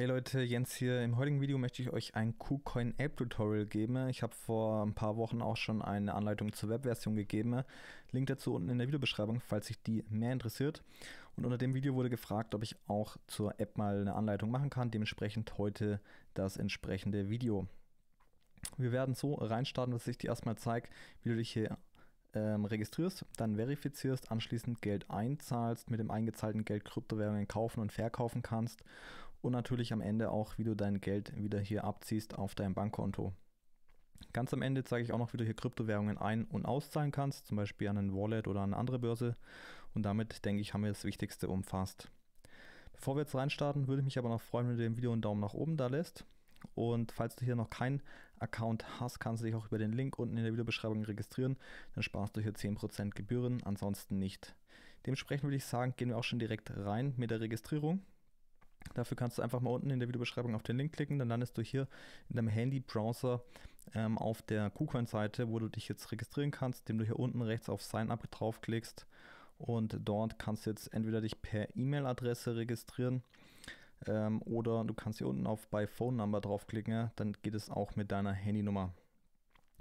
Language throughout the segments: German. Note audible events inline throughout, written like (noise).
Hey Leute, Jens hier. Im heutigen Video möchte ich euch ein KuCoin App Tutorial geben. Ich habe vor ein paar Wochen auch schon eine Anleitung zur Webversion gegeben. Link dazu unten in der Videobeschreibung, falls sich die mehr interessiert. Und unter dem Video wurde gefragt, ob ich auch zur App mal eine Anleitung machen kann. Dementsprechend heute das entsprechende Video. Wir werden so reinstarten, dass ich dir erstmal zeige, wie du dich hier ähm, registrierst, dann verifizierst, anschließend Geld einzahlst, mit dem eingezahlten Geld Kryptowährungen kaufen und verkaufen kannst und natürlich am Ende auch, wie du dein Geld wieder hier abziehst auf dein Bankkonto. Ganz am Ende zeige ich auch noch, wie du hier Kryptowährungen ein- und auszahlen kannst, zum Beispiel an ein Wallet oder an eine andere Börse. Und damit, denke ich, haben wir das Wichtigste umfasst. Bevor wir jetzt reinstarten, würde ich mich aber noch freuen, wenn du dem Video einen Daumen nach oben da lässt. Und falls du hier noch keinen Account hast, kannst du dich auch über den Link unten in der Videobeschreibung registrieren. Dann sparst du hier 10% Gebühren, ansonsten nicht. Dementsprechend würde ich sagen, gehen wir auch schon direkt rein mit der Registrierung. Dafür kannst du einfach mal unten in der Videobeschreibung auf den Link klicken, dann landest du hier in deinem Handy-Browser ähm, auf der KuCoin-Seite, wo du dich jetzt registrieren kannst, indem du hier unten rechts auf Sign Up draufklickst und dort kannst du jetzt entweder dich per E-Mail-Adresse registrieren ähm, oder du kannst hier unten auf bei Phone Number draufklicken, ja, dann geht es auch mit deiner Handynummer.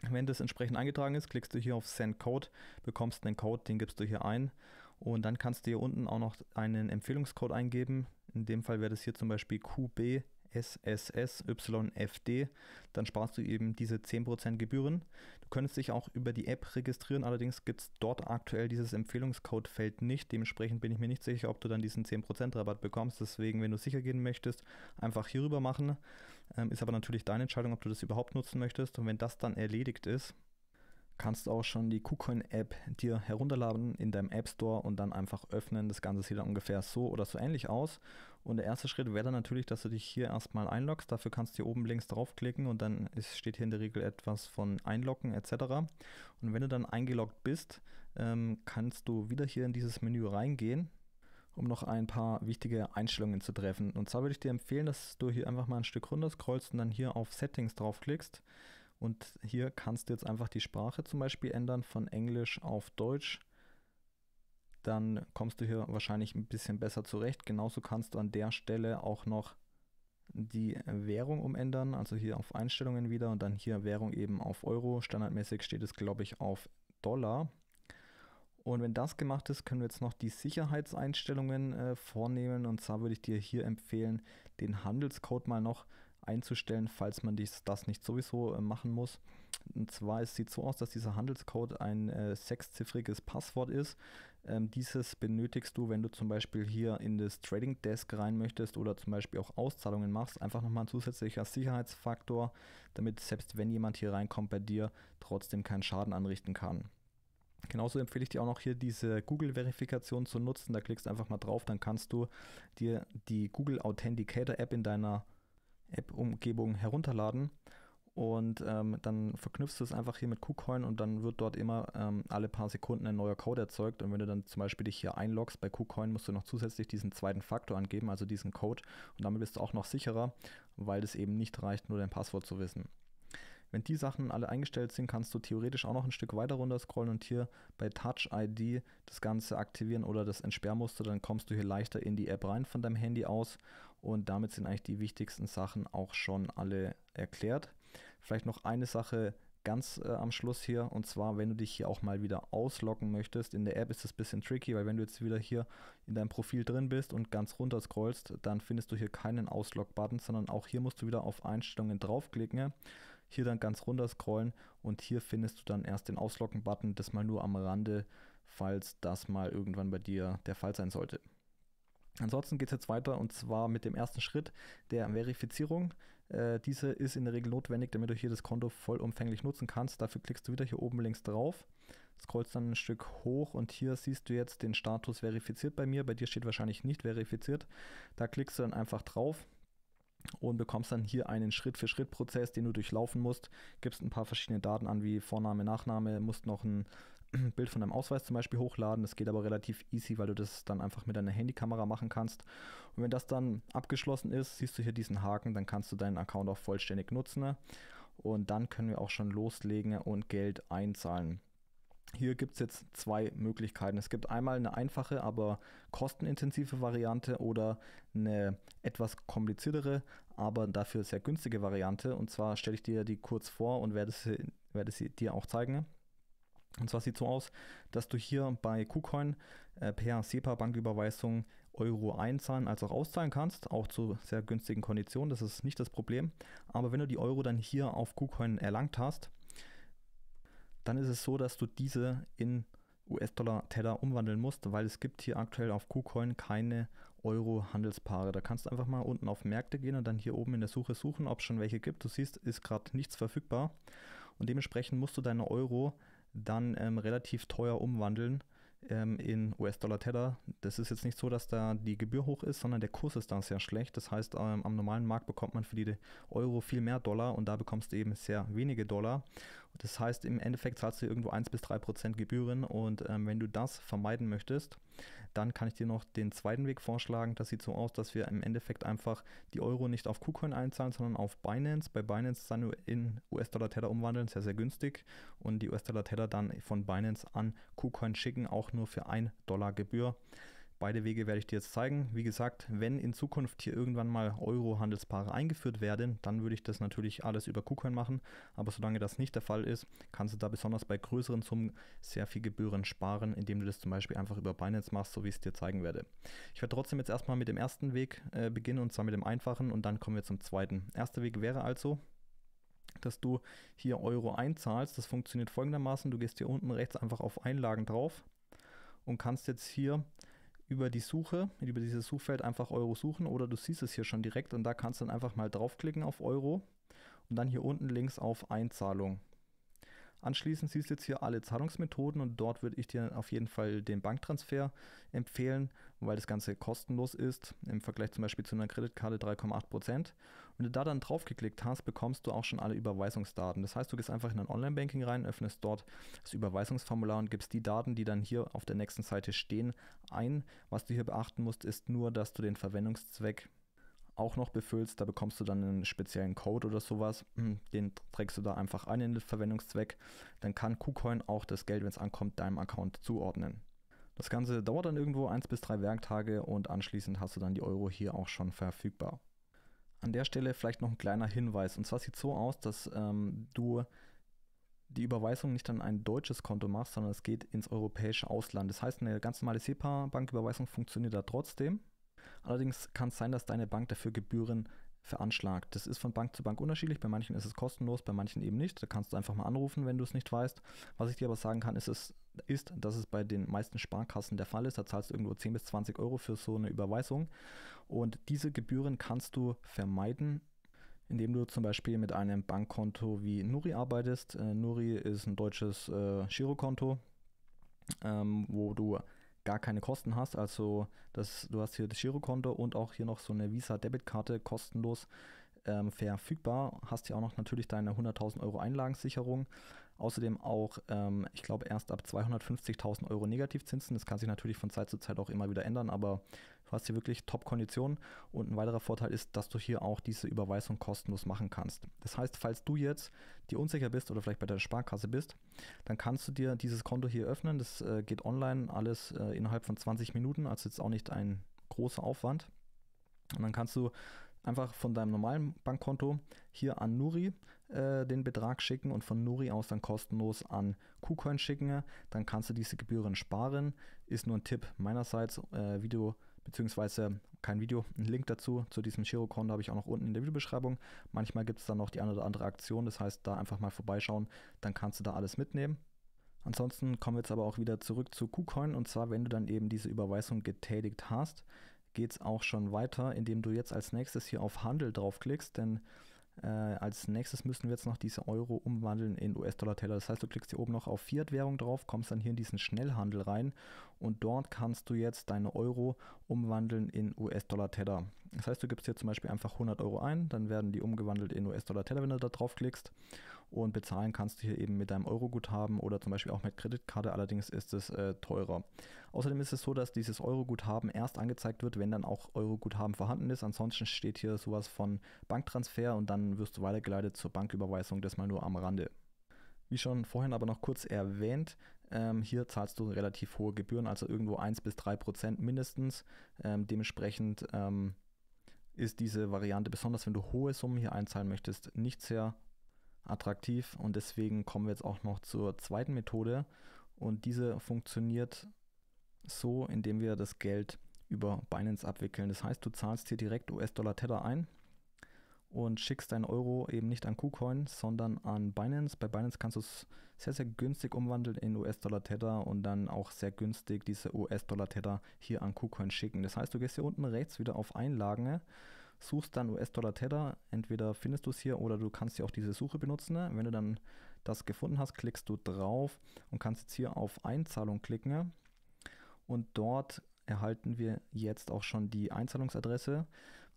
Wenn das entsprechend eingetragen ist, klickst du hier auf Send Code, bekommst einen Code, den gibst du hier ein und dann kannst du hier unten auch noch einen Empfehlungscode eingeben, in dem Fall wäre das hier zum Beispiel QBSSSYFD. dann sparst du eben diese 10% Gebühren. Du könntest dich auch über die App registrieren, allerdings gibt es dort aktuell dieses Empfehlungscode-Feld nicht. Dementsprechend bin ich mir nicht sicher, ob du dann diesen 10% Rabatt bekommst. Deswegen, wenn du sicher gehen möchtest, einfach hierüber machen. Ähm, ist aber natürlich deine Entscheidung, ob du das überhaupt nutzen möchtest. Und wenn das dann erledigt ist, kannst du auch schon die KuCoin-App dir herunterladen in deinem App Store und dann einfach öffnen. Das Ganze sieht dann ungefähr so oder so ähnlich aus. Und der erste Schritt wäre dann natürlich, dass du dich hier erstmal einloggst. Dafür kannst du hier oben links draufklicken und dann ist, steht hier in der Regel etwas von Einloggen etc. Und wenn du dann eingeloggt bist, ähm, kannst du wieder hier in dieses Menü reingehen um noch ein paar wichtige Einstellungen zu treffen. Und zwar würde ich dir empfehlen, dass du hier einfach mal ein Stück runter scrollst und dann hier auf Settings draufklickst. Und hier kannst du jetzt einfach die Sprache zum Beispiel ändern von Englisch auf Deutsch. Dann kommst du hier wahrscheinlich ein bisschen besser zurecht. Genauso kannst du an der Stelle auch noch die Währung umändern, also hier auf Einstellungen wieder und dann hier Währung eben auf Euro. Standardmäßig steht es, glaube ich, auf Dollar. Und wenn das gemacht ist, können wir jetzt noch die Sicherheitseinstellungen äh, vornehmen. Und zwar würde ich dir hier empfehlen, den Handelscode mal noch einzustellen, falls man dies, das nicht sowieso äh, machen muss. Und zwar es sieht so aus, dass dieser Handelscode ein äh, sechsziffriges Passwort ist. Ähm, dieses benötigst du, wenn du zum Beispiel hier in das Trading Desk rein möchtest oder zum Beispiel auch Auszahlungen machst. Einfach nochmal ein zusätzlicher Sicherheitsfaktor, damit selbst wenn jemand hier reinkommt bei dir, trotzdem keinen Schaden anrichten kann. Genauso empfehle ich dir auch noch hier diese Google-Verifikation zu nutzen. Da klickst du einfach mal drauf, dann kannst du dir die Google Authenticator App in deiner App-Umgebung herunterladen und ähm, dann verknüpfst du es einfach hier mit KuCoin und dann wird dort immer ähm, alle paar Sekunden ein neuer Code erzeugt und wenn du dann zum Beispiel dich hier einloggst bei KuCoin, musst du noch zusätzlich diesen zweiten Faktor angeben, also diesen Code und damit bist du auch noch sicherer, weil es eben nicht reicht, nur dein Passwort zu wissen. Wenn die Sachen alle eingestellt sind, kannst du theoretisch auch noch ein Stück weiter runter scrollen und hier bei Touch ID das Ganze aktivieren oder das Entsperrmuster, dann kommst du hier leichter in die App rein von deinem Handy aus und damit sind eigentlich die wichtigsten Sachen auch schon alle erklärt. Vielleicht noch eine Sache ganz äh, am Schluss hier. Und zwar, wenn du dich hier auch mal wieder ausloggen möchtest. In der App ist es ein bisschen tricky, weil wenn du jetzt wieder hier in deinem Profil drin bist und ganz runter scrollst, dann findest du hier keinen Auslog-Button, sondern auch hier musst du wieder auf Einstellungen draufklicken. Hier dann ganz runter scrollen und hier findest du dann erst den auslocken button das mal nur am Rande, falls das mal irgendwann bei dir der Fall sein sollte. Ansonsten geht es jetzt weiter und zwar mit dem ersten Schritt der Verifizierung. Äh, diese ist in der Regel notwendig, damit du hier das Konto vollumfänglich nutzen kannst. Dafür klickst du wieder hier oben links drauf, scrollst dann ein Stück hoch und hier siehst du jetzt den Status verifiziert bei mir. Bei dir steht wahrscheinlich nicht verifiziert. Da klickst du dann einfach drauf, und bekommst dann hier einen Schritt-für-Schritt-Prozess, den du durchlaufen musst. Gibst ein paar verschiedene Daten an, wie Vorname, Nachname, musst noch ein (clears throat) Bild von deinem Ausweis zum Beispiel hochladen. Das geht aber relativ easy, weil du das dann einfach mit deiner Handykamera machen kannst. Und wenn das dann abgeschlossen ist, siehst du hier diesen Haken, dann kannst du deinen Account auch vollständig nutzen. Ne? Und dann können wir auch schon loslegen und Geld einzahlen. Hier gibt es jetzt zwei Möglichkeiten. Es gibt einmal eine einfache, aber kostenintensive Variante oder eine etwas kompliziertere, aber dafür sehr günstige Variante. Und zwar stelle ich dir die kurz vor und werde sie, werde sie dir auch zeigen. Und zwar sieht so aus, dass du hier bei KuCoin äh, per SEPA-Banküberweisung Euro einzahlen als auch auszahlen kannst, auch zu sehr günstigen Konditionen, das ist nicht das Problem. Aber wenn du die Euro dann hier auf KuCoin erlangt hast, dann ist es so, dass du diese in US-Dollar Tether umwandeln musst, weil es gibt hier aktuell auf KuCoin keine Euro-Handelspaare. Da kannst du einfach mal unten auf Märkte gehen und dann hier oben in der Suche suchen, ob es schon welche gibt. Du siehst, ist gerade nichts verfügbar und dementsprechend musst du deine Euro dann ähm, relativ teuer umwandeln ähm, in US-Dollar Tether. Das ist jetzt nicht so, dass da die Gebühr hoch ist, sondern der Kurs ist da sehr schlecht. Das heißt, ähm, am normalen Markt bekommt man für die Euro viel mehr Dollar und da bekommst du eben sehr wenige Dollar. Das heißt, im Endeffekt zahlst du irgendwo 1 bis 3 Prozent Gebühren und ähm, wenn du das vermeiden möchtest, dann kann ich dir noch den zweiten Weg vorschlagen. Das sieht so aus, dass wir im Endeffekt einfach die Euro nicht auf KuCoin einzahlen, sondern auf Binance. Bei Binance dann in US-Dollar-Tether umwandeln, sehr, sehr günstig und die US-Dollar-Tether dann von Binance an KuCoin schicken, auch nur für 1 Dollar Gebühr. Beide Wege werde ich dir jetzt zeigen. Wie gesagt, wenn in Zukunft hier irgendwann mal Euro-Handelspaare eingeführt werden, dann würde ich das natürlich alles über KuCoin machen. Aber solange das nicht der Fall ist, kannst du da besonders bei größeren Summen sehr viel Gebühren sparen, indem du das zum Beispiel einfach über Binance machst, so wie ich es dir zeigen werde. Ich werde trotzdem jetzt erstmal mit dem ersten Weg äh, beginnen und zwar mit dem einfachen und dann kommen wir zum zweiten. Erster Weg wäre also, dass du hier Euro einzahlst. Das funktioniert folgendermaßen. Du gehst hier unten rechts einfach auf Einlagen drauf und kannst jetzt hier über die Suche, über dieses Suchfeld einfach Euro suchen oder du siehst es hier schon direkt und da kannst du dann einfach mal draufklicken auf Euro und dann hier unten links auf Einzahlung. Anschließend siehst du jetzt hier alle Zahlungsmethoden und dort würde ich dir auf jeden Fall den Banktransfer empfehlen, weil das Ganze kostenlos ist im Vergleich zum Beispiel zu einer Kreditkarte 3,8% wenn du da dann drauf geklickt hast, bekommst du auch schon alle Überweisungsdaten. Das heißt, du gehst einfach in ein Online-Banking rein, öffnest dort das Überweisungsformular und gibst die Daten, die dann hier auf der nächsten Seite stehen, ein. Was du hier beachten musst, ist nur, dass du den Verwendungszweck auch noch befüllst. Da bekommst du dann einen speziellen Code oder sowas. (clears throat) Den trägst du da einfach ein in den Verwendungszweck. Dann kann KuCoin auch das Geld, wenn es ankommt, deinem Account zuordnen. Das Ganze dauert dann irgendwo eins bis drei Werktage und anschließend hast du dann die Euro hier auch schon verfügbar. An der Stelle vielleicht noch ein kleiner Hinweis. Und zwar sieht es so aus, dass ähm, du die Überweisung nicht an ein deutsches Konto machst, sondern es geht ins europäische Ausland. Das heißt, eine ganz normale SEPA-Banküberweisung funktioniert da trotzdem. Allerdings kann es sein, dass deine Bank dafür Gebühren veranschlagt. Das ist von Bank zu Bank unterschiedlich. Bei manchen ist es kostenlos, bei manchen eben nicht. Da kannst du einfach mal anrufen, wenn du es nicht weißt. Was ich dir aber sagen kann, ist es ist, dass es bei den meisten Sparkassen der Fall ist. Da zahlst du irgendwo 10 bis 20 Euro für so eine Überweisung. Und diese Gebühren kannst du vermeiden, indem du zum Beispiel mit einem Bankkonto wie Nuri arbeitest. Äh, Nuri ist ein deutsches äh, Girokonto, ähm, wo du gar keine Kosten hast. Also das, du hast hier das Girokonto und auch hier noch so eine Visa-Debitkarte kostenlos ähm, verfügbar. Hast ja auch noch natürlich deine 100.000 Euro Einlagensicherung. Außerdem auch, ähm, ich glaube, erst ab 250.000 Euro Negativzinsen. Das kann sich natürlich von Zeit zu Zeit auch immer wieder ändern, aber du hast hier wirklich Top-Konditionen. Und ein weiterer Vorteil ist, dass du hier auch diese Überweisung kostenlos machen kannst. Das heißt, falls du jetzt dir unsicher bist oder vielleicht bei deiner Sparkasse bist, dann kannst du dir dieses Konto hier öffnen. Das äh, geht online, alles äh, innerhalb von 20 Minuten, also jetzt auch nicht ein großer Aufwand. Und dann kannst du einfach von deinem normalen Bankkonto hier an Nuri äh, den Betrag schicken und von Nuri aus dann kostenlos an KuCoin schicken. Dann kannst du diese Gebühren sparen. Ist nur ein Tipp meinerseits. Äh, Video beziehungsweise kein Video, ein Link dazu zu diesem Girokonto habe ich auch noch unten in der Videobeschreibung. Manchmal gibt es dann noch die eine oder andere Aktion, das heißt da einfach mal vorbeischauen, dann kannst du da alles mitnehmen. Ansonsten kommen wir jetzt aber auch wieder zurück zu KuCoin und zwar, wenn du dann eben diese Überweisung getätigt hast, geht es auch schon weiter, indem du jetzt als nächstes hier auf Handel draufklickst, denn äh, als nächstes müssen wir jetzt noch diese Euro umwandeln in US-Dollar-Teller. Das heißt, du klickst hier oben noch auf Fiat-Währung drauf, kommst dann hier in diesen Schnellhandel rein und dort kannst du jetzt deine Euro umwandeln in US-Dollar-Teller. Das heißt, du gibst hier zum Beispiel einfach 100 Euro ein, dann werden die umgewandelt in US-Dollar-Teller, wenn du da draufklickst. klickst und bezahlen kannst du hier eben mit deinem Euro-Guthaben oder zum Beispiel auch mit Kreditkarte, allerdings ist es äh, teurer. Außerdem ist es so, dass dieses Euro-Guthaben erst angezeigt wird, wenn dann auch Euro-Guthaben vorhanden ist. Ansonsten steht hier sowas von Banktransfer und dann wirst du weitergeleitet zur Banküberweisung, das mal nur am Rande. Wie schon vorhin aber noch kurz erwähnt, ähm, hier zahlst du relativ hohe Gebühren, also irgendwo 1 bis 3 Prozent mindestens. Ähm, dementsprechend ähm, ist diese Variante, besonders wenn du hohe Summen hier einzahlen möchtest, nicht sehr attraktiv und deswegen kommen wir jetzt auch noch zur zweiten Methode und diese funktioniert so, indem wir das Geld über Binance abwickeln. Das heißt, du zahlst hier direkt US-Dollar Tether ein und schickst deinen Euro eben nicht an KuCoin, sondern an Binance. Bei Binance kannst du es sehr, sehr günstig umwandeln in US-Dollar Tether und dann auch sehr günstig diese US-Dollar Tether hier an KuCoin schicken. Das heißt, du gehst hier unten rechts wieder auf Einlagen suchst dann US-Dollar Tether, entweder findest du es hier oder du kannst ja auch diese Suche benutzen. Ne? Wenn du dann das gefunden hast, klickst du drauf und kannst jetzt hier auf Einzahlung klicken und dort erhalten wir jetzt auch schon die Einzahlungsadresse.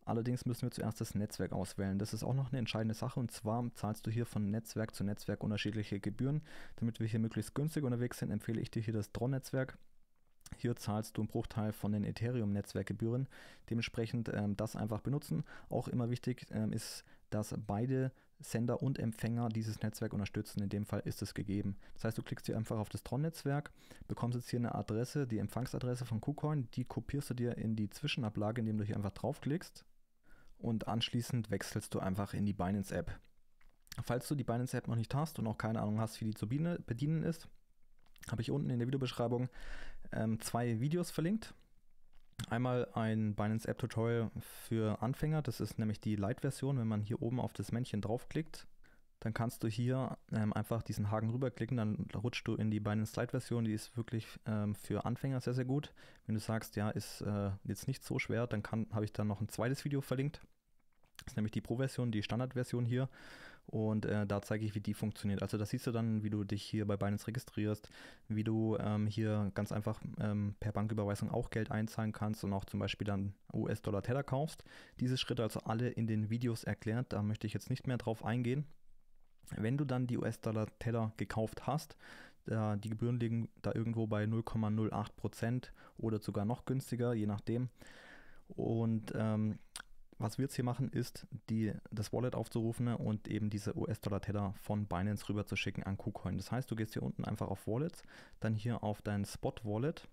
Allerdings müssen wir zuerst das Netzwerk auswählen. Das ist auch noch eine entscheidende Sache und zwar zahlst du hier von Netzwerk zu Netzwerk unterschiedliche Gebühren. Damit wir hier möglichst günstig unterwegs sind, empfehle ich dir hier das Tron-Netzwerk. Hier zahlst du einen Bruchteil von den Ethereum-Netzwerkgebühren. Dementsprechend ähm, das einfach benutzen. Auch immer wichtig ähm, ist, dass beide Sender und Empfänger dieses Netzwerk unterstützen. In dem Fall ist es gegeben. Das heißt, du klickst hier einfach auf das Tron-Netzwerk, bekommst jetzt hier eine Adresse, die Empfangsadresse von KuCoin, die kopierst du dir in die Zwischenablage, indem du hier einfach draufklickst und anschließend wechselst du einfach in die Binance-App. Falls du die Binance-App noch nicht hast und auch keine Ahnung hast, wie die zu bedienen ist, habe ich unten in der Videobeschreibung ähm, zwei Videos verlinkt. Einmal ein Binance App Tutorial für Anfänger, das ist nämlich die light version Wenn man hier oben auf das Männchen draufklickt, dann kannst du hier ähm, einfach diesen Haken rüberklicken, dann rutscht du in die Binance light version die ist wirklich ähm, für Anfänger sehr, sehr gut. Wenn du sagst, ja, ist äh, jetzt nicht so schwer, dann habe ich da noch ein zweites Video verlinkt. Das ist nämlich die Pro-Version, die Standard-Version hier und äh, da zeige ich, wie die funktioniert. Also das siehst du dann, wie du dich hier bei Binance registrierst, wie du ähm, hier ganz einfach ähm, per Banküberweisung auch Geld einzahlen kannst und auch zum Beispiel dann us dollar teller kaufst. Diese Schritte also alle in den Videos erklärt, da möchte ich jetzt nicht mehr drauf eingehen. Wenn du dann die US-Dollar-Teller gekauft hast, da die Gebühren liegen da irgendwo bei 0,08% oder sogar noch günstiger, je nachdem. Und ähm, was wir jetzt hier machen, ist, die, das Wallet aufzurufen und eben diese us dollar teller von Binance rüber zu schicken an KuCoin. Das heißt, du gehst hier unten einfach auf Wallets, dann hier auf dein Spot-Wallet.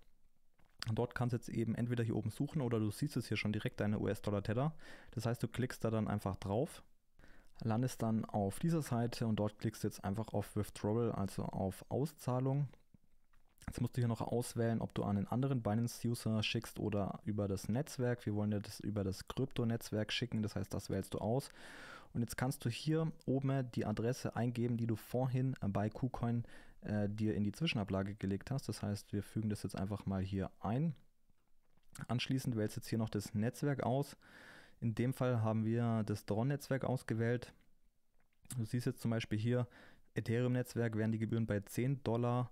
Dort kannst du jetzt eben entweder hier oben suchen oder du siehst es hier schon direkt, deine us dollar teller Das heißt, du klickst da dann einfach drauf, landest dann auf dieser Seite und dort klickst du jetzt einfach auf Withdrawal, also auf Auszahlung. Jetzt musst du hier noch auswählen, ob du an einen anderen Binance-User schickst oder über das Netzwerk. Wir wollen ja das über das Krypto-Netzwerk schicken, das heißt, das wählst du aus. Und jetzt kannst du hier oben die Adresse eingeben, die du vorhin bei KuCoin äh, dir in die Zwischenablage gelegt hast. Das heißt, wir fügen das jetzt einfach mal hier ein. Anschließend wählst du jetzt hier noch das Netzwerk aus. In dem Fall haben wir das Dron-Netzwerk ausgewählt. Du siehst jetzt zum Beispiel hier, Ethereum-Netzwerk werden die Gebühren bei 10 Dollar,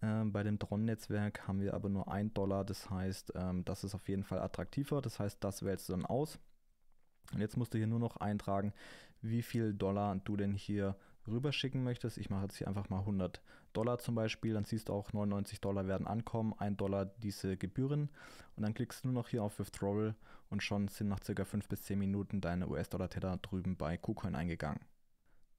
ähm, bei dem dron netzwerk haben wir aber nur 1 Dollar, das heißt, ähm, das ist auf jeden Fall attraktiver, das heißt, das wählst du dann aus. Und jetzt musst du hier nur noch eintragen, wie viel Dollar du denn hier rüberschicken möchtest. Ich mache jetzt hier einfach mal 100 Dollar zum Beispiel. Dann siehst du auch, 99 Dollar werden ankommen, 1 Dollar diese Gebühren. Und dann klickst du nur noch hier auf Withdrawal und schon sind nach circa 5 bis 10 Minuten deine US-Dollar-Tether drüben bei KuCoin eingegangen.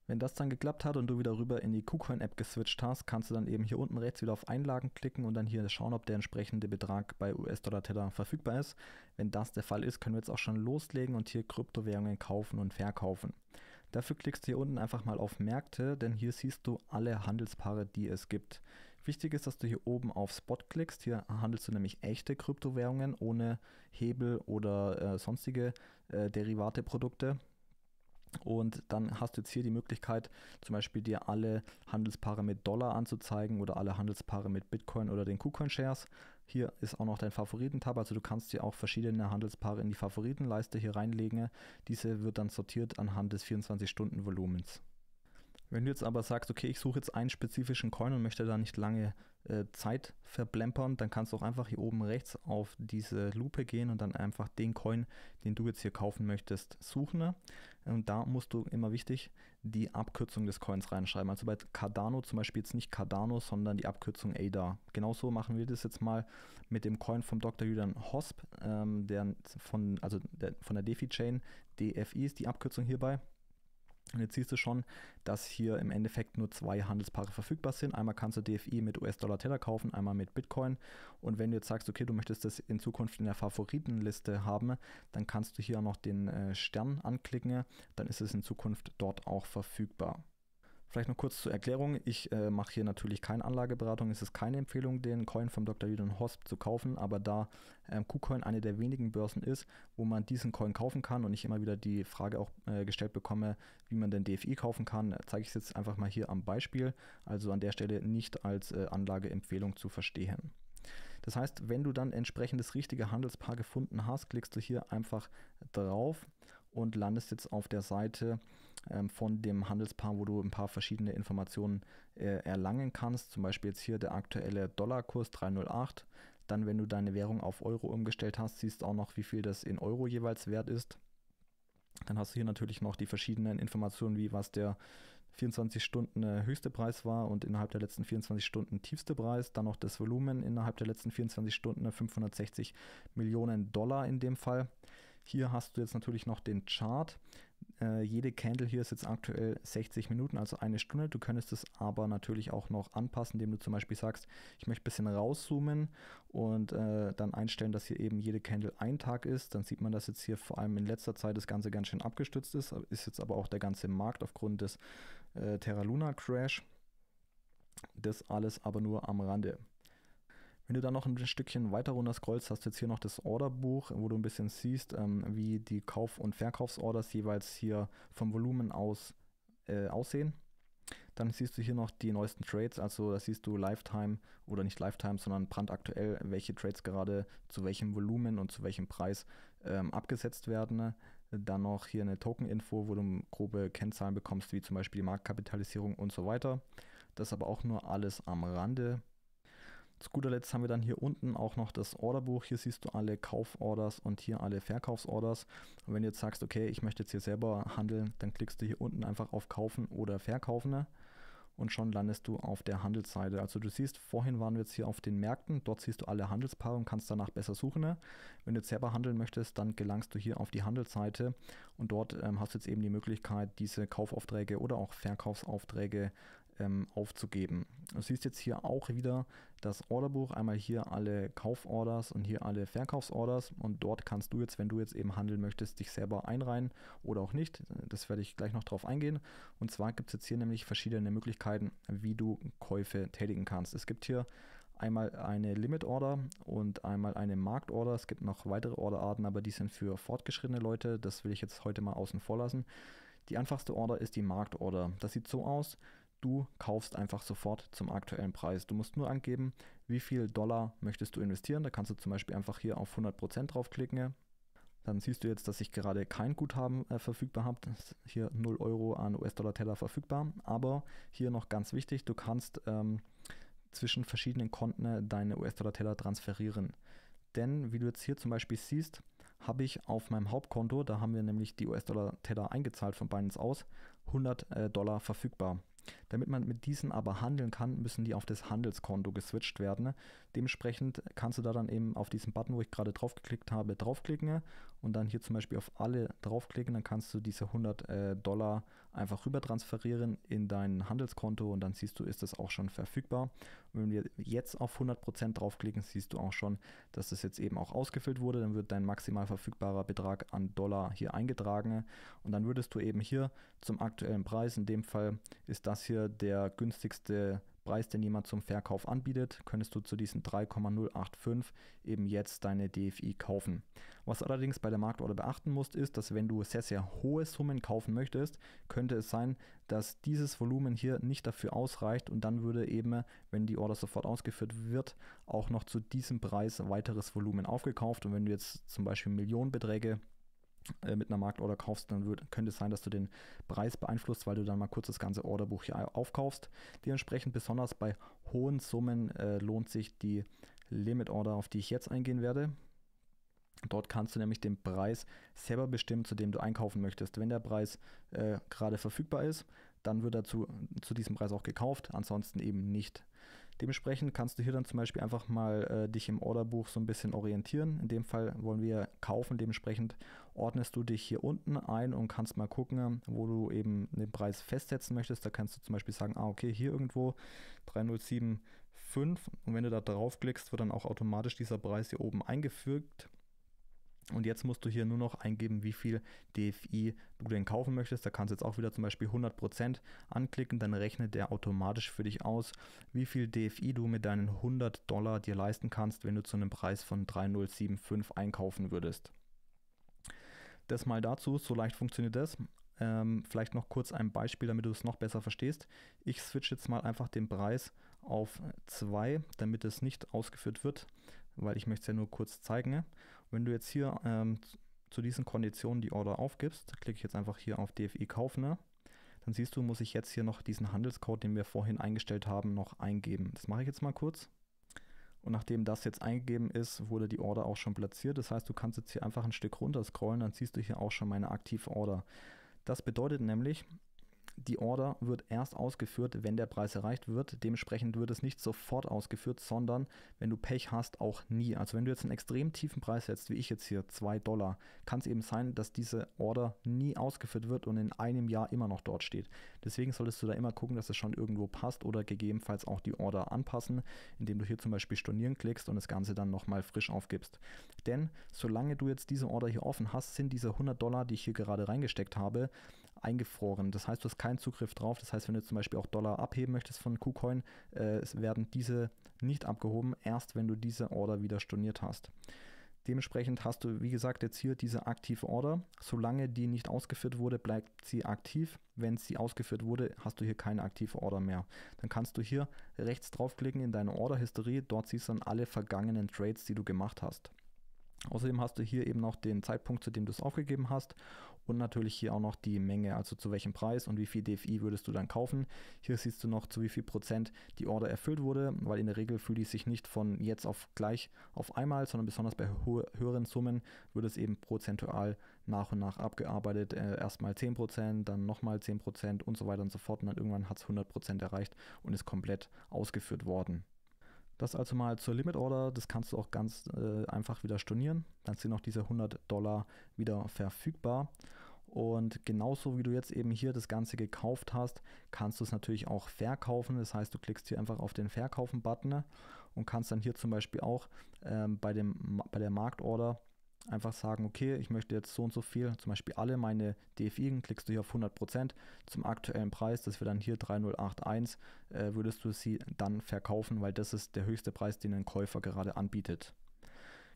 Wenn das dann geklappt hat und du wieder rüber in die KuCoin-App geswitcht hast, kannst du dann eben hier unten rechts wieder auf Einlagen klicken und dann hier schauen, ob der entsprechende Betrag bei us dollar Tether verfügbar ist. Wenn das der Fall ist, können wir jetzt auch schon loslegen und hier Kryptowährungen kaufen und verkaufen. Dafür klickst du hier unten einfach mal auf Märkte, denn hier siehst du alle Handelspaare, die es gibt. Wichtig ist, dass du hier oben auf Spot klickst. Hier handelst du nämlich echte Kryptowährungen ohne Hebel oder äh, sonstige äh, Derivate-Produkte. Und dann hast du jetzt hier die Möglichkeit, zum Beispiel dir alle Handelspaare mit Dollar anzuzeigen oder alle Handelspaare mit Bitcoin oder den KuCoin-Shares. Hier ist auch noch dein Favoritentab. also du kannst dir auch verschiedene Handelspaare in die Favoritenleiste hier reinlegen. Diese wird dann sortiert anhand des 24-Stunden-Volumens. Wenn du jetzt aber sagst, okay, ich suche jetzt einen spezifischen Coin und möchte da nicht lange äh, Zeit verblempern, dann kannst du auch einfach hier oben rechts auf diese Lupe gehen und dann einfach den Coin, den du jetzt hier kaufen möchtest, suchen. Ne? Und ähm, da musst du immer wichtig die Abkürzung des Coins reinschreiben. Also bei Cardano zum Beispiel jetzt nicht Cardano, sondern die Abkürzung ADA. Genauso machen wir das jetzt mal mit dem Coin vom Dr. Julian Hosp, ähm, der von, also der, von der DeFi-Chain. DFI ist die Abkürzung hierbei. Und jetzt siehst du schon, dass hier im Endeffekt nur zwei Handelspaare verfügbar sind. Einmal kannst du DFI mit US-Dollar Tether kaufen, einmal mit Bitcoin. Und wenn du jetzt sagst, okay, du möchtest das in Zukunft in der Favoritenliste haben, dann kannst du hier noch den äh, Stern anklicken. Dann ist es in Zukunft dort auch verfügbar. Vielleicht noch kurz zur Erklärung. Ich äh, mache hier natürlich keine Anlageberatung. Es ist keine Empfehlung, den Coin vom Dr. Julian Hosp zu kaufen, aber da ähm, KuCoin eine der wenigen Börsen ist, wo man diesen Coin kaufen kann und ich immer wieder die Frage auch äh, gestellt bekomme, wie man den DFI kaufen kann, äh, zeige ich es jetzt einfach mal hier am Beispiel. Also an der Stelle nicht als äh, Anlageempfehlung zu verstehen. Das heißt, wenn du dann entsprechend das richtige Handelspaar gefunden hast, klickst du hier einfach drauf und landest jetzt auf der Seite ähm, von dem Handelspaar, wo du ein paar verschiedene Informationen äh, erlangen kannst. Zum Beispiel jetzt hier der aktuelle Dollarkurs 308. Dann, wenn du deine Währung auf Euro umgestellt hast, siehst du auch noch, wie viel das in Euro jeweils wert ist. Dann hast du hier natürlich noch die verschiedenen Informationen, wie was der 24 Stunden äh, höchste Preis war und innerhalb der letzten 24 Stunden tiefste Preis. Dann noch das Volumen innerhalb der letzten 24 Stunden 560 äh, Millionen Dollar in dem Fall. Hier hast du jetzt natürlich noch den Chart, äh, jede Candle hier ist jetzt aktuell 60 Minuten, also eine Stunde. Du könntest es aber natürlich auch noch anpassen, indem du zum Beispiel sagst, ich möchte ein bisschen rauszoomen und äh, dann einstellen, dass hier eben jede Candle ein Tag ist. Dann sieht man, dass jetzt hier vor allem in letzter Zeit das Ganze ganz schön abgestützt ist. Ist jetzt aber auch der ganze Markt aufgrund des äh, Terra Luna Crash. Das alles aber nur am Rande. Wenn du dann noch ein Stückchen weiter runter scrollst, hast du jetzt hier noch das Orderbuch, wo du ein bisschen siehst, ähm, wie die Kauf- und Verkaufsorders jeweils hier vom Volumen aus äh, aussehen. Dann siehst du hier noch die neuesten Trades, also da siehst du Lifetime oder nicht Lifetime, sondern brandaktuell, welche Trades gerade zu welchem Volumen und zu welchem Preis ähm, abgesetzt werden. Dann noch hier eine Token-Info, wo du grobe Kennzahlen bekommst, wie zum Beispiel die Marktkapitalisierung und so weiter. Das aber auch nur alles am Rande. Zu guter Letzt haben wir dann hier unten auch noch das Orderbuch. Hier siehst du alle Kauforders und hier alle Verkaufsorders. Und wenn du jetzt sagst, okay, ich möchte jetzt hier selber handeln, dann klickst du hier unten einfach auf Kaufen oder Verkaufen ne? und schon landest du auf der Handelsseite. Also du siehst, vorhin waren wir jetzt hier auf den Märkten, dort siehst du alle Handelspaare und kannst danach besser suchen. Ne? Wenn du jetzt selber handeln möchtest, dann gelangst du hier auf die Handelsseite und dort ähm, hast du jetzt eben die Möglichkeit, diese Kaufaufträge oder auch Verkaufsaufträge ähm, aufzugeben. Du siehst jetzt hier auch wieder das Orderbuch, einmal hier alle Kauforders und hier alle Verkaufsorders und dort kannst du jetzt, wenn du jetzt eben handeln möchtest, dich selber einreihen oder auch nicht. Das werde ich gleich noch drauf eingehen. Und zwar gibt es jetzt hier nämlich verschiedene Möglichkeiten, wie du Käufe tätigen kannst. Es gibt hier einmal eine Limit Order und einmal eine Markt Order. Es gibt noch weitere Orderarten, aber die sind für fortgeschrittene Leute. Das will ich jetzt heute mal außen vor lassen. Die einfachste Order ist die Markt Order. Das sieht so aus, Du kaufst einfach sofort zum aktuellen Preis. Du musst nur angeben, wie viel Dollar möchtest du investieren. Da kannst du zum Beispiel einfach hier auf 100% draufklicken. Dann siehst du jetzt, dass ich gerade kein Guthaben äh, verfügbar habe. Hier 0 Euro an US-Dollar-Teller verfügbar. Aber hier noch ganz wichtig, du kannst ähm, zwischen verschiedenen Konten äh, deine US-Dollar-Teller transferieren. Denn wie du jetzt hier zum Beispiel siehst, habe ich auf meinem Hauptkonto, da haben wir nämlich die US-Dollar-Teller eingezahlt von Binance aus, 100 äh, Dollar verfügbar. Damit man mit diesem aber handeln kann, müssen die auf das Handelskonto geswitcht werden. Dementsprechend kannst du da dann eben auf diesen Button, wo ich gerade drauf geklickt habe, draufklicken und dann hier zum Beispiel auf alle draufklicken. Dann kannst du diese 100 äh, Dollar einfach rüber transferieren in dein Handelskonto und dann siehst du, ist das auch schon verfügbar wenn wir jetzt auf 100% draufklicken, siehst du auch schon, dass das jetzt eben auch ausgefüllt wurde. Dann wird dein maximal verfügbarer Betrag an Dollar hier eingetragen. Und dann würdest du eben hier zum aktuellen Preis, in dem Fall ist das hier der günstigste Preis, den jemand zum Verkauf anbietet, könntest du zu diesen 3,085 eben jetzt deine DFI kaufen. Was allerdings bei der Marktorder beachten musst, ist, dass wenn du sehr, sehr hohe Summen kaufen möchtest, könnte es sein, dass dieses Volumen hier nicht dafür ausreicht und dann würde eben, wenn die Order sofort ausgeführt wird, auch noch zu diesem Preis weiteres Volumen aufgekauft und wenn du jetzt zum Beispiel Millionenbeträge äh, mit einer Marktorder kaufst, dann wird, könnte es sein, dass du den Preis beeinflusst, weil du dann mal kurz das ganze Orderbuch hier aufkaufst. Dementsprechend besonders bei hohen Summen äh, lohnt sich die Limit Order, auf die ich jetzt eingehen werde. Dort kannst du nämlich den Preis selber bestimmen, zu dem du einkaufen möchtest. Wenn der Preis äh, gerade verfügbar ist, dann wird er zu, zu, diesem Preis auch gekauft, ansonsten eben nicht. Dementsprechend kannst du hier dann zum Beispiel einfach mal äh, dich im Orderbuch so ein bisschen orientieren. In dem Fall wollen wir kaufen, dementsprechend ordnest du dich hier unten ein und kannst mal gucken, wo du eben den Preis festsetzen möchtest. Da kannst du zum Beispiel sagen, ah, okay, hier irgendwo 3075 und wenn du da draufklickst, wird dann auch automatisch dieser Preis hier oben eingefügt. Und jetzt musst du hier nur noch eingeben, wie viel DFI du denn kaufen möchtest. Da kannst du jetzt auch wieder zum Beispiel 100% anklicken, dann rechnet der automatisch für dich aus, wie viel DFI du mit deinen 100 Dollar dir leisten kannst, wenn du zu einem Preis von 3075 einkaufen würdest. Das mal dazu, so leicht funktioniert das. Ähm, vielleicht noch kurz ein Beispiel, damit du es noch besser verstehst. Ich switch jetzt mal einfach den Preis auf 2, damit es nicht ausgeführt wird, weil ich möchte es ja nur kurz zeigen. Ne? Wenn du jetzt hier ähm, zu diesen Konditionen die Order aufgibst, klicke ich jetzt einfach hier auf DFI kaufen, ne? dann siehst du, muss ich jetzt hier noch diesen Handelscode, den wir vorhin eingestellt haben, noch eingeben. Das mache ich jetzt mal kurz. Und nachdem das jetzt eingegeben ist, wurde die Order auch schon platziert. Das heißt, du kannst jetzt hier einfach ein Stück runter scrollen, dann siehst du hier auch schon meine aktive Order. Das bedeutet nämlich, die Order wird erst ausgeführt, wenn der Preis erreicht wird. Dementsprechend wird es nicht sofort ausgeführt, sondern wenn du Pech hast, auch nie. Also wenn du jetzt einen extrem tiefen Preis setzt, wie ich jetzt hier, 2 Dollar, kann es eben sein, dass diese Order nie ausgeführt wird und in einem Jahr immer noch dort steht. Deswegen solltest du da immer gucken, dass es schon irgendwo passt oder gegebenenfalls auch die Order anpassen, indem du hier zum Beispiel stornieren klickst und das Ganze dann nochmal frisch aufgibst. Denn solange du jetzt diese Order hier offen hast, sind diese 100 Dollar, die ich hier gerade reingesteckt habe, eingefroren. Das heißt, du hast keinen Zugriff drauf. Das heißt, wenn du zum Beispiel auch Dollar abheben möchtest von KuCoin, äh, werden diese nicht abgehoben, erst wenn du diese Order wieder storniert hast. Dementsprechend hast du, wie gesagt, jetzt hier diese aktive Order. Solange die nicht ausgeführt wurde, bleibt sie aktiv. Wenn sie ausgeführt wurde, hast du hier keine aktive Order mehr. Dann kannst du hier rechts draufklicken in deine Order-Historie. Dort siehst du dann alle vergangenen Trades, die du gemacht hast. Außerdem hast du hier eben noch den Zeitpunkt, zu dem du es aufgegeben hast und natürlich hier auch noch die Menge, also zu welchem Preis und wie viel DFI würdest du dann kaufen. Hier siehst du noch, zu wie viel Prozent die Order erfüllt wurde, weil in der Regel fühlt die sich nicht von jetzt auf gleich auf einmal, sondern besonders bei hö höheren Summen wird es eben prozentual nach und nach abgearbeitet. Äh, erstmal 10%, dann nochmal 10% und so weiter und so fort. Und dann irgendwann hat es 100% erreicht und ist komplett ausgeführt worden. Das also mal zur Limit Order. Das kannst du auch ganz äh, einfach wieder stornieren. Dann sind auch diese 100 Dollar wieder verfügbar. Und genauso wie du jetzt eben hier das Ganze gekauft hast, kannst du es natürlich auch verkaufen. Das heißt, du klickst hier einfach auf den Verkaufen-Button und kannst dann hier zum Beispiel auch ähm, bei, dem, bei der Marktorder einfach sagen, okay, ich möchte jetzt so und so viel, zum Beispiel alle meine DFI, klickst du hier auf 100% zum aktuellen Preis, das wäre dann hier 3081, äh, würdest du sie dann verkaufen, weil das ist der höchste Preis, den ein Käufer gerade anbietet.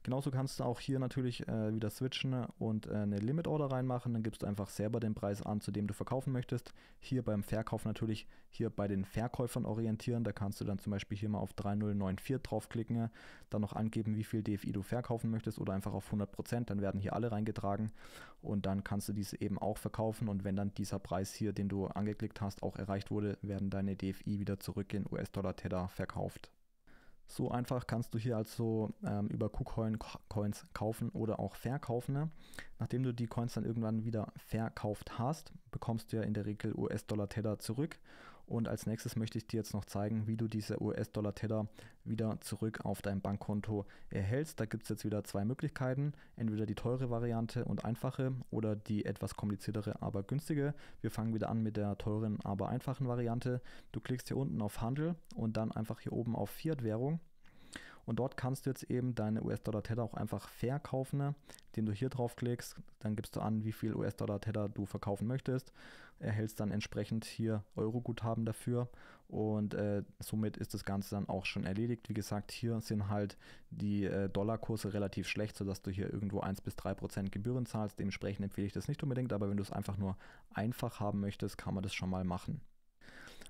Genauso kannst du auch hier natürlich äh, wieder switchen und äh, eine Limit Order reinmachen. Dann gibst du einfach selber den Preis an, zu dem du verkaufen möchtest. Hier beim Verkauf natürlich hier bei den Verkäufern orientieren. Da kannst du dann zum Beispiel hier mal auf 3094 draufklicken, dann noch angeben, wie viel DFI du verkaufen möchtest oder einfach auf 100%. Dann werden hier alle reingetragen und dann kannst du diese eben auch verkaufen. Und wenn dann dieser Preis hier, den du angeklickt hast, auch erreicht wurde, werden deine DFI wieder zurück in US-Dollar-Tether verkauft. So einfach kannst du hier also ähm, über KuCoin Coins kaufen oder auch verkaufen. Ne? Nachdem du die Coins dann irgendwann wieder verkauft hast, bekommst du ja in der Regel US-Dollar-Tether zurück und als nächstes möchte ich dir jetzt noch zeigen, wie du diese US-Dollar-Teller wieder zurück auf dein Bankkonto erhältst. Da gibt es jetzt wieder zwei Möglichkeiten. Entweder die teure Variante und einfache oder die etwas kompliziertere, aber günstige. Wir fangen wieder an mit der teuren, aber einfachen Variante. Du klickst hier unten auf Handel und dann einfach hier oben auf Fiat-Währung. Und dort kannst du jetzt eben deine US-Dollar-Tether auch einfach verkaufen, ne? indem du hier draufklickst. Dann gibst du an, wie viel US-Dollar-Tether du verkaufen möchtest, erhältst dann entsprechend hier Euro-Guthaben dafür und äh, somit ist das Ganze dann auch schon erledigt. Wie gesagt, hier sind halt die äh, Dollarkurse relativ schlecht, sodass du hier irgendwo 1 bis 3 Prozent Gebühren zahlst. Dementsprechend empfehle ich das nicht unbedingt, aber wenn du es einfach nur einfach haben möchtest, kann man das schon mal machen.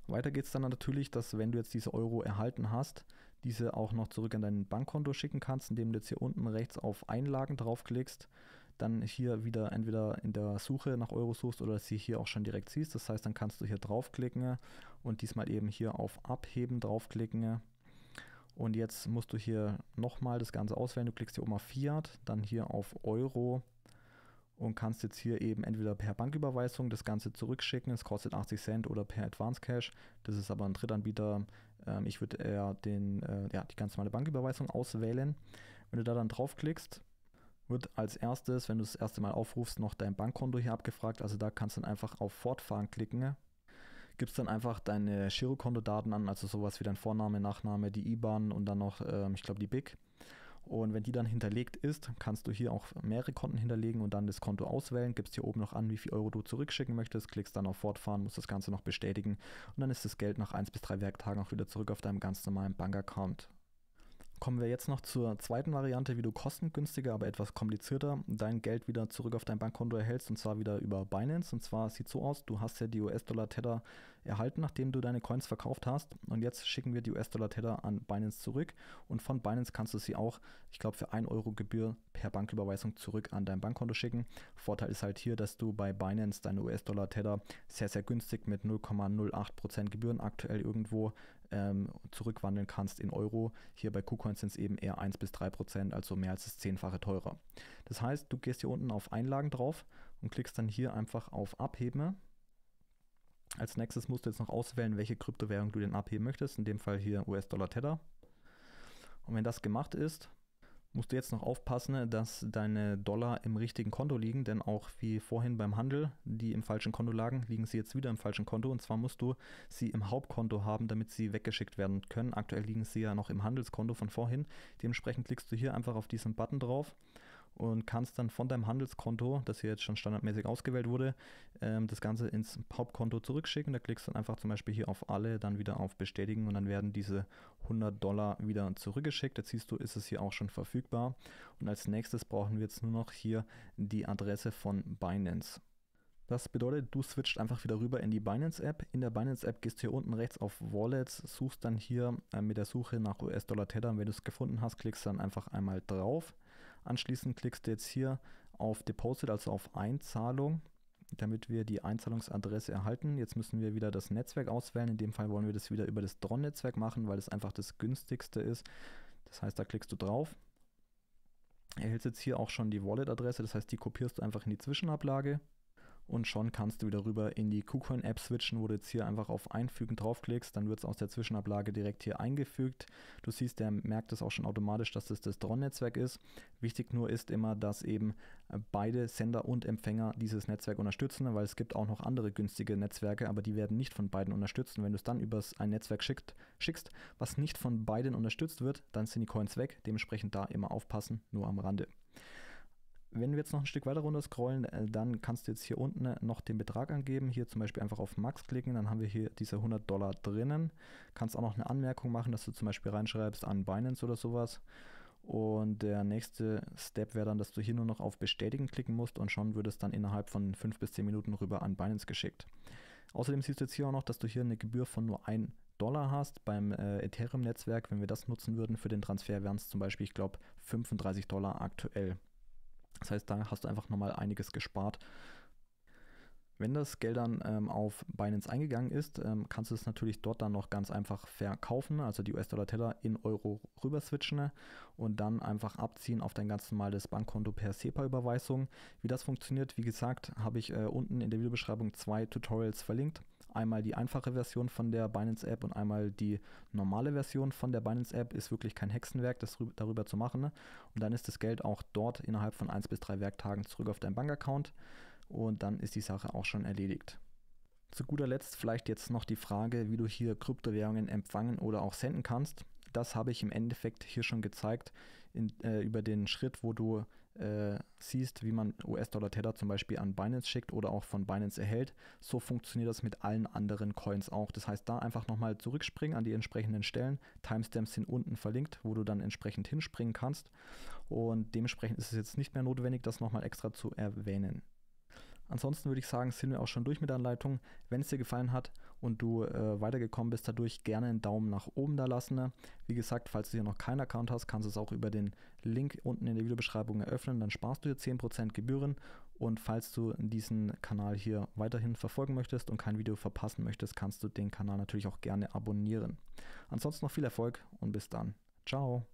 Weiter geht es dann natürlich, dass wenn du jetzt diese Euro erhalten hast, diese auch noch zurück an dein Bankkonto schicken kannst, indem du jetzt hier unten rechts auf Einlagen draufklickst, dann hier wieder entweder in der Suche nach Euro suchst oder sie hier auch schon direkt siehst. Das heißt, dann kannst du hier draufklicken und diesmal eben hier auf Abheben draufklicken. Und jetzt musst du hier nochmal das Ganze auswählen. Du klickst hier oben auf Fiat, dann hier auf Euro und kannst jetzt hier eben entweder per Banküberweisung das Ganze zurückschicken, es kostet 80 Cent oder per Advance Cash. Das ist aber ein Drittanbieter. Ähm, ich würde eher den, äh, ja, die ganz normale Banküberweisung auswählen. Wenn du da dann draufklickst, wird als erstes, wenn du das erste Mal aufrufst, noch dein Bankkonto hier abgefragt. Also da kannst du dann einfach auf Fortfahren klicken. Gibst dann einfach deine Girokonto-Daten an, also sowas wie dein Vorname, Nachname, die IBAN und dann noch, ähm, ich glaube, die BIC und wenn die dann hinterlegt ist, kannst du hier auch mehrere Konten hinterlegen und dann das Konto auswählen, gibst hier oben noch an, wie viel Euro du zurückschicken möchtest, klickst dann auf Fortfahren, musst das Ganze noch bestätigen und dann ist das Geld nach 1 bis 3 Werktagen auch wieder zurück auf deinem ganz normalen Bankaccount. Kommen wir jetzt noch zur zweiten Variante, wie du kostengünstiger, aber etwas komplizierter dein Geld wieder zurück auf dein Bankkonto erhältst, und zwar wieder über Binance. Und zwar sieht so aus, du hast ja die US-Dollar-Tether erhalten, nachdem du deine Coins verkauft hast. Und jetzt schicken wir die US-Dollar-Tether an Binance zurück. Und von Binance kannst du sie auch, ich glaube, für 1 Euro Gebühr per Banküberweisung zurück an dein Bankkonto schicken. Vorteil ist halt hier, dass du bei Binance deine US-Dollar-Tether sehr, sehr günstig mit 0,08% Gebühren aktuell irgendwo ähm, zurückwandeln kannst in Euro. Hier bei KuCoin sind es eben eher 1 bis 3 Prozent, also mehr als das Zehnfache teurer. Das heißt, du gehst hier unten auf Einlagen drauf und klickst dann hier einfach auf Abheben. Als nächstes musst du jetzt noch auswählen, welche Kryptowährung du denn abheben möchtest. In dem Fall hier US-Dollar Tether. Und wenn das gemacht ist, musst du jetzt noch aufpassen, ne, dass deine Dollar im richtigen Konto liegen, denn auch wie vorhin beim Handel, die im falschen Konto lagen, liegen sie jetzt wieder im falschen Konto und zwar musst du sie im Hauptkonto haben, damit sie weggeschickt werden können. Aktuell liegen sie ja noch im Handelskonto von vorhin. Dementsprechend klickst du hier einfach auf diesen Button drauf und kannst dann von deinem Handelskonto, das hier jetzt schon standardmäßig ausgewählt wurde, ähm, das Ganze ins Hauptkonto zurückschicken. Da klickst du dann einfach zum Beispiel hier auf alle, dann wieder auf Bestätigen und dann werden diese 100 Dollar wieder zurückgeschickt. Jetzt siehst du, ist es hier auch schon verfügbar. Und als nächstes brauchen wir jetzt nur noch hier die Adresse von Binance. Das bedeutet, du switcht einfach wieder rüber in die Binance App. In der Binance App gehst du hier unten rechts auf Wallets, suchst dann hier äh, mit der Suche nach US-Dollar-Tether. Wenn du es gefunden hast, klickst dann einfach einmal drauf. Anschließend klickst du jetzt hier auf Deposit, also auf Einzahlung, damit wir die Einzahlungsadresse erhalten. Jetzt müssen wir wieder das Netzwerk auswählen. In dem Fall wollen wir das wieder über das Dron-Netzwerk machen, weil es einfach das günstigste ist. Das heißt, da klickst du drauf. Erhältst jetzt hier auch schon die Wallet-Adresse, das heißt, die kopierst du einfach in die Zwischenablage, und schon kannst du wieder rüber in die KuCoin-App switchen, wo du jetzt hier einfach auf Einfügen draufklickst, dann wird es aus der Zwischenablage direkt hier eingefügt. Du siehst, der merkt es auch schon automatisch, dass das das dron netzwerk ist. Wichtig nur ist immer, dass eben äh, beide Sender und Empfänger dieses Netzwerk unterstützen, weil es gibt auch noch andere günstige Netzwerke, aber die werden nicht von beiden unterstützt. Und wenn du es dann über ein Netzwerk schickt, schickst, was nicht von beiden unterstützt wird, dann sind die Coins weg. Dementsprechend da immer aufpassen, nur am Rande. Wenn wir jetzt noch ein Stück weiter runter scrollen, äh, dann kannst du jetzt hier unten äh, noch den Betrag angeben. Hier zum Beispiel einfach auf Max klicken, dann haben wir hier diese 100 Dollar drinnen. Kannst auch noch eine Anmerkung machen, dass du zum Beispiel reinschreibst an Binance oder sowas. Und der nächste Step wäre dann, dass du hier nur noch auf Bestätigen klicken musst und schon würde es dann innerhalb von 5 bis 10 Minuten rüber an Binance geschickt. Außerdem siehst du jetzt hier auch noch, dass du hier eine Gebühr von nur 1 Dollar hast. Beim äh, Ethereum-Netzwerk, wenn wir das nutzen würden für den Transfer, wären es zum Beispiel, ich glaube, 35 Dollar aktuell. Das heißt, da hast du einfach nochmal einiges gespart. Wenn das Geld dann ähm, auf Binance eingegangen ist, ähm, kannst du es natürlich dort dann noch ganz einfach verkaufen, also die US-Dollar-Teller in Euro rüber switchen ne? und dann einfach abziehen auf dein ganz normales Bankkonto per SEPA-Überweisung. Wie das funktioniert, wie gesagt, habe ich äh, unten in der Videobeschreibung zwei Tutorials verlinkt. Einmal die einfache Version von der Binance App und einmal die normale Version von der Binance App. Ist wirklich kein Hexenwerk, das darüber zu machen. Ne? Und dann ist das Geld auch dort innerhalb von 1 bis 3 Werktagen zurück auf dein Bankaccount. Und dann ist die Sache auch schon erledigt. Zu guter Letzt vielleicht jetzt noch die Frage, wie du hier Kryptowährungen empfangen oder auch senden kannst das habe ich im Endeffekt hier schon gezeigt in, äh, über den Schritt, wo du äh, siehst, wie man US-Dollar-Tether zum Beispiel an Binance schickt oder auch von Binance erhält. So funktioniert das mit allen anderen Coins auch. Das heißt, da einfach nochmal zurückspringen an die entsprechenden Stellen. Timestamps sind unten verlinkt, wo du dann entsprechend hinspringen kannst. Und dementsprechend ist es jetzt nicht mehr notwendig, das nochmal extra zu erwähnen. Ansonsten würde ich sagen, sind wir auch schon durch mit der Anleitung. Wenn es dir gefallen hat und du äh, weitergekommen bist, dadurch gerne einen Daumen nach oben da lassen. Ne? Wie gesagt, falls du hier noch keinen Account hast, kannst du es auch über den Link unten in der Videobeschreibung eröffnen. Dann sparst du dir 10% Gebühren. Und falls du diesen Kanal hier weiterhin verfolgen möchtest und kein Video verpassen möchtest, kannst du den Kanal natürlich auch gerne abonnieren. Ansonsten noch viel Erfolg und bis dann. Ciao.